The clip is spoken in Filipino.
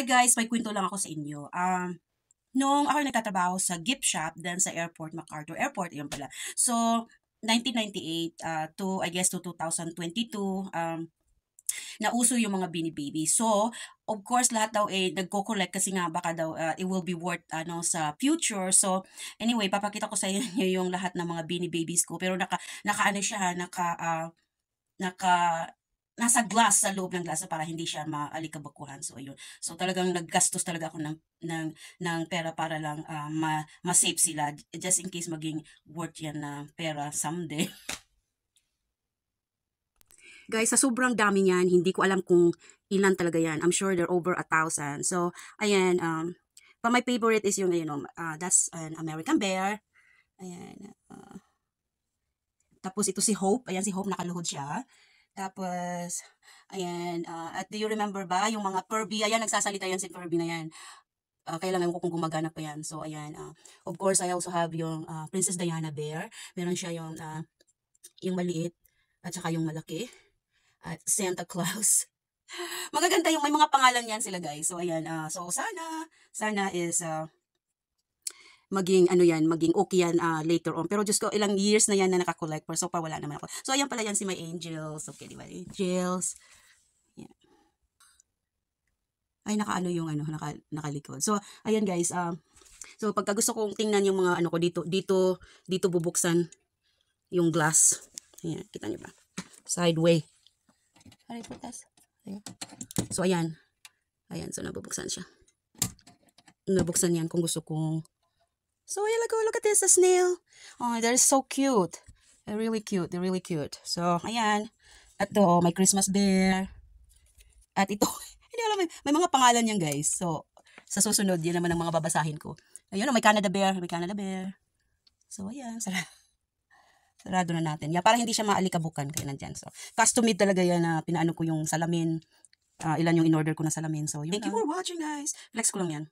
Hi guys, may kwento lang ako sa inyo. Um, noong ako nagtatrabaho sa gift shop then sa airport, MacArthur Airport, yun pala. So, 1998 uh, to, I guess, to 2022, um, nauso yung mga Baby. So, of course, lahat daw eh, nagko-collect kasi nga baka daw uh, it will be worth ano sa future. So, anyway, papakita ko sa inyo yung lahat ng mga Babies ko. Pero naka, naka ano siya, naka, uh, naka nasa glass, sa loob ng glass para hindi siya maalikabakuhan. So, ayun. So, talagang naggastos talaga ako ng, ng, ng pera para lang uh, ma, ma-save sila just in case maging worth yan na pera someday. Guys, sa sobrang dami niyan, hindi ko alam kung ilan talaga yan. I'm sure they're over a thousand. So, ayan, um, but my favorite is yung, ayun know, um, uh, ah, that's an American bear. Ayan, uh, tapos ito si Hope. Ayan si Hope, nakaluhod siya. Tapos, ayan, uh, at do you remember ba yung mga Furby? Ayan, nagsasalita yan si Furby na yan. Uh, ah, kailangan ko kung gumagana pa yan. So, ayan, uh, of course, I also have yung uh, Princess Diana Bear. Meron siya yung, uh, yung maliit at saka yung malaki. At Santa Claus. Magaganda yung may mga pangalan yan sila guys. So, ayan, uh, so sana, sana is, uh, maging ano yan, maging okay yan uh, later on. Pero just ko, ilang years na yan na nakakollect for so pa wala naman ako. So ayan pala yan si my angels. Okay, di ba? Angels. Yan. Ay, nakaano yung ano, naka, nakalikod. So, ayan guys, uh, So pagka gusto kong tingnan yung mga ano ko dito, dito, dito bubuksan yung glass. Ayan, kita niyo ba? Sideway. Sorry po, So ayan. Ayan, so nabubuksan siya. Nabuksan yan kung gusto kong So yeah, look, oh, look at this, a snail. Oh, they're so cute. They're really cute. They're really cute. So, ayan. At do, oh, Christmas bear. At ito, hindi alam, may, may mga pangalan yan guys. So, sa susunod, yan naman ang mga babasahin ko. Ayun, oh, may Canada bear. May Canada bear. So, ayan. Sarap. Sarado na natin. Yeah, para hindi siya maalikabukan kaya nandiyan. So, custom made talaga yan na pinaano ko yung salamin. Uh, ilan yung in-order ko na salamin. So, yun Thank lang. you for watching guys. Flex ko lang yan.